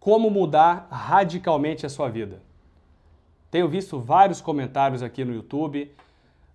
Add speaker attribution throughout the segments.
Speaker 1: como mudar radicalmente a sua vida. Tenho visto vários comentários aqui no YouTube,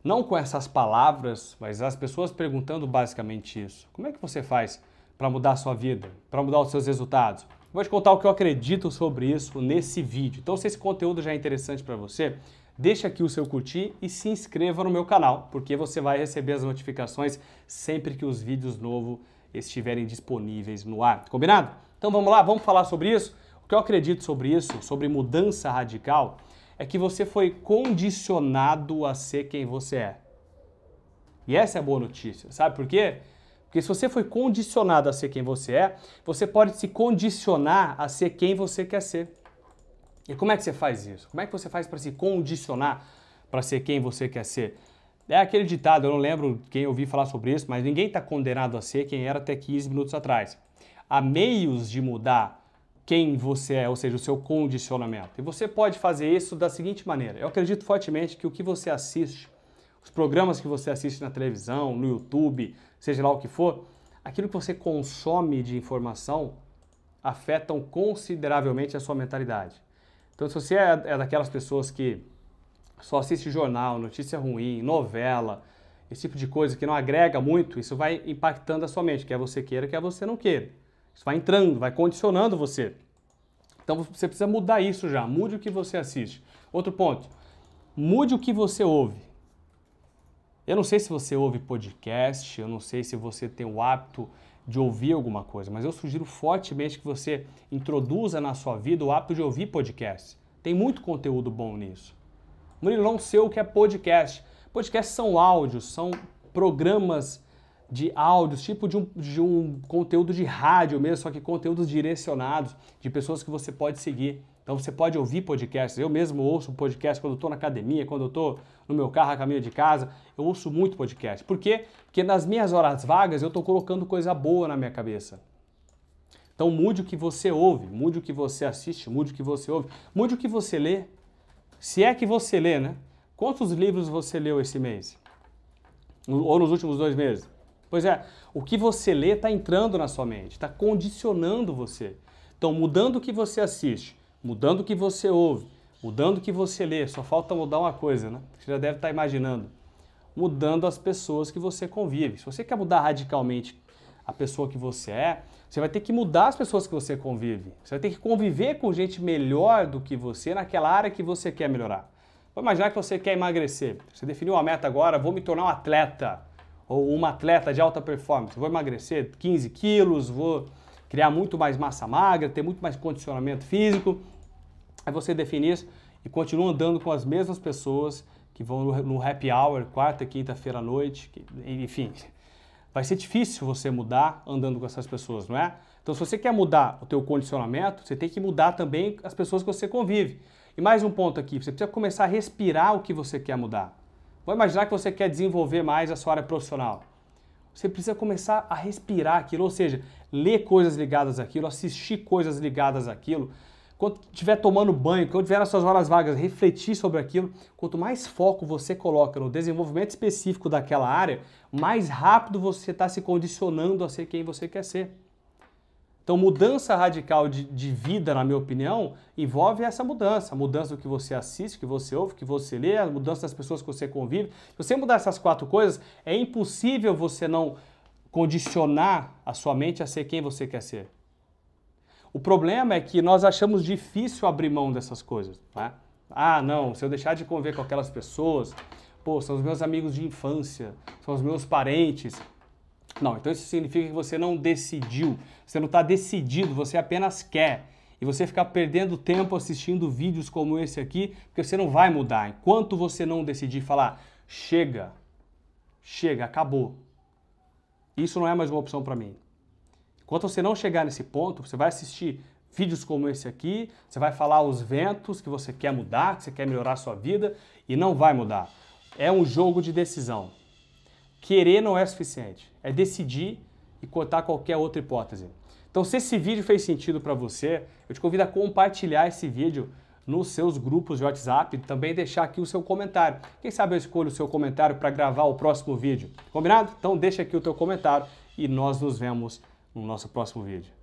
Speaker 1: não com essas palavras, mas as pessoas perguntando basicamente isso. Como é que você faz para mudar a sua vida, para mudar os seus resultados? Vou te contar o que eu acredito sobre isso nesse vídeo. Então, se esse conteúdo já é interessante para você, deixa aqui o seu curtir e se inscreva no meu canal, porque você vai receber as notificações sempre que os vídeos novos estiverem disponíveis no ar. Combinado? Então vamos lá, vamos falar sobre isso. O que eu acredito sobre isso, sobre mudança radical, é que você foi condicionado a ser quem você é. E essa é a boa notícia, sabe por quê? Porque se você foi condicionado a ser quem você é, você pode se condicionar a ser quem você quer ser. E como é que você faz isso? Como é que você faz para se condicionar para ser quem você quer ser? É aquele ditado, eu não lembro quem ouvi falar sobre isso, mas ninguém está condenado a ser quem era até 15 minutos atrás. Há meios de mudar quem você é, ou seja, o seu condicionamento. E você pode fazer isso da seguinte maneira. Eu acredito fortemente que o que você assiste, os programas que você assiste na televisão, no YouTube, seja lá o que for, aquilo que você consome de informação afetam consideravelmente a sua mentalidade. Então, se você é, é daquelas pessoas que só assiste jornal, notícia ruim, novela, esse tipo de coisa que não agrega muito, isso vai impactando a sua mente, quer você queira, quer você não queira. Isso vai entrando, vai condicionando você. Então você precisa mudar isso já, mude o que você assiste. Outro ponto, mude o que você ouve. Eu não sei se você ouve podcast, eu não sei se você tem o hábito de ouvir alguma coisa, mas eu sugiro fortemente que você introduza na sua vida o hábito de ouvir podcast. Tem muito conteúdo bom nisso. Murilão Seu, que é podcast. Podcasts são áudios, são programas de áudios, tipo de um, de um conteúdo de rádio mesmo, só que conteúdos direcionados de pessoas que você pode seguir. Então você pode ouvir podcasts. Eu mesmo ouço podcast quando estou na academia, quando estou no meu carro a caminho de casa. Eu ouço muito podcast. Por quê? Porque nas minhas horas vagas eu estou colocando coisa boa na minha cabeça. Então mude o que você ouve, mude o que você assiste, mude o que você ouve, mude o que você lê. Se é que você lê, né? Quantos livros você leu esse mês? Ou nos últimos dois meses? Pois é, o que você lê está entrando na sua mente, está condicionando você. Então, mudando o que você assiste, mudando o que você ouve, mudando o que você lê, só falta mudar uma coisa, né? Você já deve estar tá imaginando. Mudando as pessoas que você convive. Se você quer mudar radicalmente a pessoa que você é, você vai ter que mudar as pessoas que você convive. Você vai ter que conviver com gente melhor do que você naquela área que você quer melhorar. Vou imaginar que você quer emagrecer. Você definiu uma meta agora, vou me tornar um atleta ou uma atleta de alta performance. Vou emagrecer 15 quilos, vou criar muito mais massa magra, ter muito mais condicionamento físico. Aí você define isso e continua andando com as mesmas pessoas que vão no happy hour, quarta, quinta-feira à noite, enfim, Vai ser difícil você mudar andando com essas pessoas, não é? Então, se você quer mudar o teu condicionamento, você tem que mudar também as pessoas que você convive. E mais um ponto aqui, você precisa começar a respirar o que você quer mudar. Vou imaginar que você quer desenvolver mais a sua área profissional. Você precisa começar a respirar aquilo, ou seja, ler coisas ligadas àquilo, assistir coisas ligadas àquilo, quando estiver tomando banho, quando tiver as suas horas vagas, refletir sobre aquilo. Quanto mais foco você coloca no desenvolvimento específico daquela área, mais rápido você está se condicionando a ser quem você quer ser. Então, mudança radical de, de, vida, na minha opinião, envolve essa mudança. A mudança do que você assiste, que você ouve, que você lê, a mudança das pessoas que você convive. Se você mudar essas quatro coisas, é impossível você não condicionar a sua mente a ser quem você quer ser. O problema é que nós achamos difícil abrir mão dessas coisas. Né? Ah, não, se eu deixar de conviver com aquelas pessoas, pô, são os meus amigos de infância, são os meus parentes. Não, então isso significa que você não decidiu, você não está decidido, você apenas quer. E você ficar perdendo tempo assistindo vídeos como esse aqui, porque você não vai mudar. Enquanto você não decidir falar, chega, chega, acabou. Isso não é mais uma opção para mim. Enquanto você não chegar nesse ponto, você vai assistir vídeos como esse aqui, você vai falar os ventos que você quer mudar, que você quer melhorar a sua vida e não vai mudar. É um jogo de decisão. Querer não é suficiente, é decidir e cortar qualquer outra hipótese. Então, se esse vídeo fez sentido para você, eu te convido a compartilhar esse vídeo nos seus grupos de WhatsApp e também deixar aqui o seu comentário. Quem sabe eu escolho o seu comentário para gravar o próximo vídeo. Combinado? Então deixa aqui o teu comentário e nós nos vemos no nosso próximo vídeo.